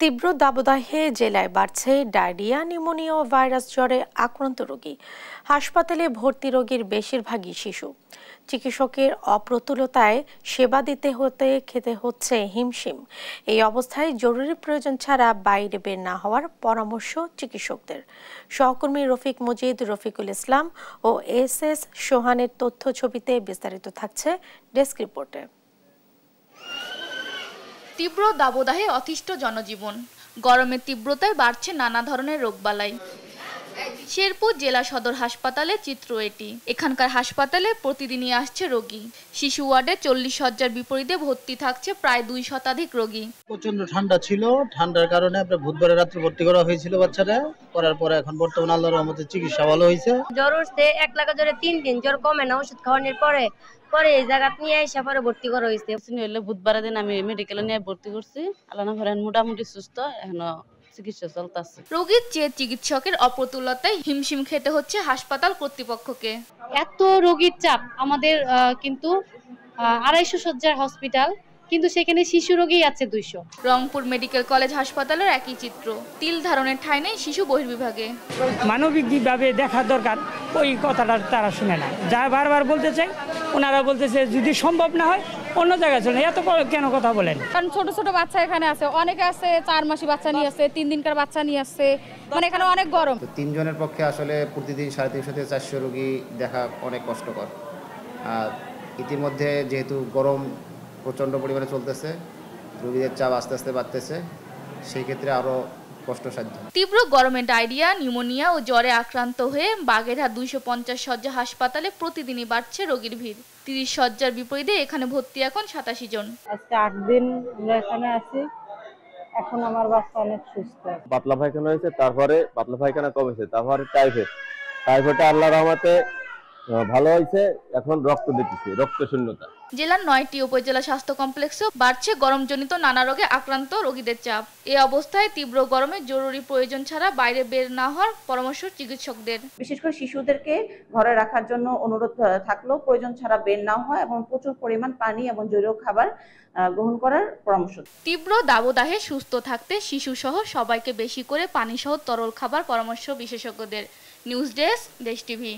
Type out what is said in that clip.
তীব্র দাবদাহে জেলায় বাড়ছে ডায়রিয়া নিউমোনিয়া ভাইরাস জ্বরে আক্রান্ত রোগী হাসপাতালে ভর্তি রোগীর বেশিরভাগই শিশু চিকিৎসকের অপ্রতুলতায় সেবা দিতে হতে খেতে হচ্ছে হিমশিম এই অবস্থায় জরুরি প্রয়োজন ছাড়া বাইরে বের না হওয়ার পরামর্শ চিকিৎসকদের সহকর্মী রফিক মজিদ রফিকুল ইসলাম ও এস এস সোহানের তথ্য ছবিতে বিস্তারিত থাকছে ডেস্ক রিপোর্টে তীব্র দাবদাহে অতিষ্ঠ জনজীবন গরমের তীব্রতায় বাড়ছে নানা ধরনের রোগবালাই শেরপুর জেলা সদর হাসপাতালে চিত্র এটি এখানকার হাসপাতালে প্রতিদিনই আসছে রোগী শিশু ওয়ার্ডে চল্লিশ হাজার বিপরীতে ভর্তি থাকছে প্রায় দুই শতাধিক রোগী প্রচন্ড ঠান্ডা ছিল ঠান্ডার কারণে আমরা রাত্রে ভর্তি করা হয়েছিল বাচ্চারা করার পরে এখন বর্তমানে আল্লাহর রহমতে চিকিৎসা ভালো হয়েছে জ্বর উঠছে এক লাখ জ্বরে তিন দিন জ্বর কমে না ওষুধ খাওয়ানোর পরে পরে এই জায়গা নিয়ে এসে পরে ভর্তি করা হয়েছে বুধবার দিন আমি মেডিকেলে নিয়ে ভর্তি করছি আল্লাহ মোটামুটি সুস্থ এখনো চিকিৎসা চলতেছে রোগীর চেয়ে চিকিৎসকের অপ্রতুলতায় হিমশিম খেতে হচ্ছে হাসপাতাল কর্তৃপক্ষকে এত রোগীর চাপ আমাদের কিন্তু আড়াইশো শয্যার হসপিটাল কিন্তু সেখানে শিশু রোগেই আছে দুইশো রংপুর মেডিকেল কলেজ হাসপাতালের একই চিত্র তিল ধারণের ঠাঁই নেই শিশু বহির্বিভাগে মানবিকভাবে দেখা দরকার ওই কথাটা তারা শুনে না যা বারবার বলতে চাই ওনারা বলতেছে যদি সম্ভব না হয় অন্য জায়গায় চলে এত কেন কথা বলেন কারণ ছোট ছোট বাচ্চা এখানে আছে অনেকে আছে চার মাসি বাচ্চা নিয়ে আসছে তিন দিনকার বাচ্চা নিয়ে আসছে মানে এখানে অনেক গরম তিনজনের পক্ষে আসলে প্রতিদিন সাড়ে তিনশো থেকে চারশো রোগী দেখা অনেক কষ্টকর আর ইতিমধ্যে যেহেতু গরম প্রচণ্ড পরিমাণে চলতেছে রোগীদের চাপ আস্তে আস্তে বাড়তেছে সেই ক্ষেত্রে আরও তীব্র গরমে ডায়রিয়া নিউমোনিয়া ও জ্বরে আক্রান্ত হয়ে বাগেরহাট দুইশো পঞ্চাশ শয্যা হাসপাতালে প্রতিদিনই বাড়ছে রোগীর ভিড় তিরিশ শয্যার বিপরীতে এখানে ভর্তি এখন সাতাশি জন আজকে আট দিন আমরা এখানে আছি এখন আমার বাচ্চা অনেক সুস্থ পাতলা পায়খানা হয়েছে তারপরে পাতলা পায়খানা কমেছে তারপরে টাইফয়েড টাইফয়েডটা আল্লাহ রহমতে ভালো হয়েছে এখন রক্ত দেখতেছি রক্ত শূন্যতা জেলার নয়টি উপজেলা স্বাস্থ্য কমপ্লেক্সেও বাড়ছে গরমজনিত নানা রোগে আক্রান্ত রোগীদের চাপ এ অবস্থায় তীব্র গরমে জরুরি প্রয়োজন ছাড়া বাইরে বের না হওয়ার পরামর্শ চিকিৎসকদের বিশেষ করে শিশুদেরকে ঘরে রাখার জন্য অনুরোধ থাকলেও প্রয়োজন ছাড়া বের না হওয়া এবং প্রচুর পরিমাণ পানি এবং জৈব খাবার গ্রহণ করার পরামর্শ তীব্র দাবদাহে সুস্থ থাকতে শিশু সহ সবাইকে বেশি করে পানি সহ তরল খাবার পরামর্শ বিশেষজ্ঞদের নিউজ ডেস্ক দেশ টিভি